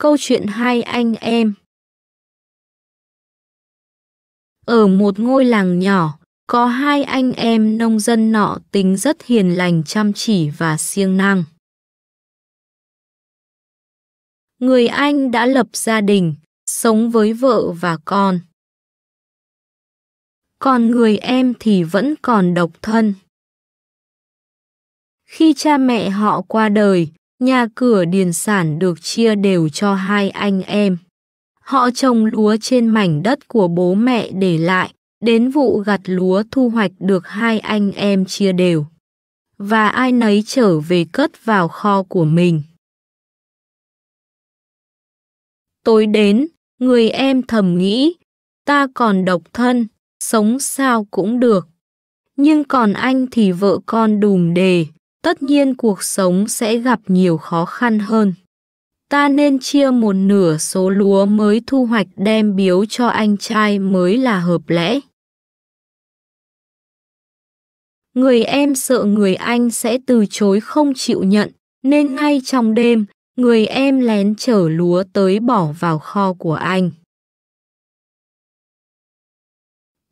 Câu chuyện hai anh em Ở một ngôi làng nhỏ, có hai anh em nông dân nọ tính rất hiền lành chăm chỉ và siêng năng. Người anh đã lập gia đình, sống với vợ và con. Còn người em thì vẫn còn độc thân. Khi cha mẹ họ qua đời, Nhà cửa điền sản được chia đều cho hai anh em. Họ trồng lúa trên mảnh đất của bố mẹ để lại, đến vụ gặt lúa thu hoạch được hai anh em chia đều. Và ai nấy trở về cất vào kho của mình. Tối đến, người em thầm nghĩ, ta còn độc thân, sống sao cũng được. Nhưng còn anh thì vợ con đùm đề, tất nhiên cuộc sống sẽ gặp nhiều khó khăn hơn. Ta nên chia một nửa số lúa mới thu hoạch đem biếu cho anh trai mới là hợp lẽ. Người em sợ người anh sẽ từ chối không chịu nhận, nên ngay trong đêm, người em lén chở lúa tới bỏ vào kho của anh.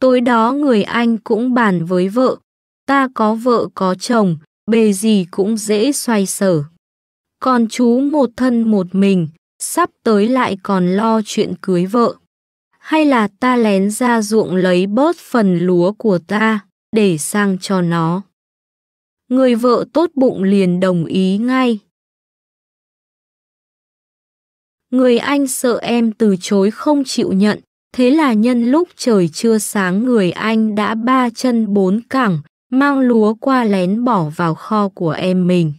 Tối đó người anh cũng bàn với vợ, ta có vợ có chồng, bề gì cũng dễ xoay sở. Còn chú một thân một mình, sắp tới lại còn lo chuyện cưới vợ. Hay là ta lén ra ruộng lấy bớt phần lúa của ta, để sang cho nó. Người vợ tốt bụng liền đồng ý ngay. Người anh sợ em từ chối không chịu nhận, thế là nhân lúc trời chưa sáng người anh đã ba chân bốn cẳng, mang lúa qua lén bỏ vào kho của em mình.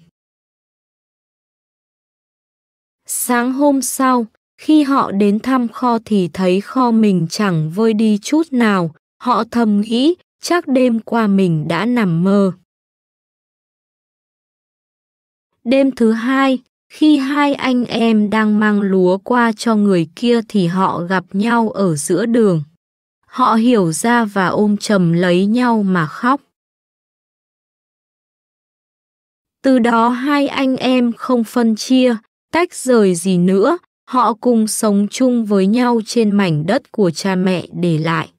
Sáng hôm sau, khi họ đến thăm kho thì thấy kho mình chẳng vơi đi chút nào, họ thầm nghĩ chắc đêm qua mình đã nằm mơ. Đêm thứ hai, khi hai anh em đang mang lúa qua cho người kia thì họ gặp nhau ở giữa đường. Họ hiểu ra và ôm chầm lấy nhau mà khóc. Từ đó hai anh em không phân chia, tách rời gì nữa, họ cùng sống chung với nhau trên mảnh đất của cha mẹ để lại.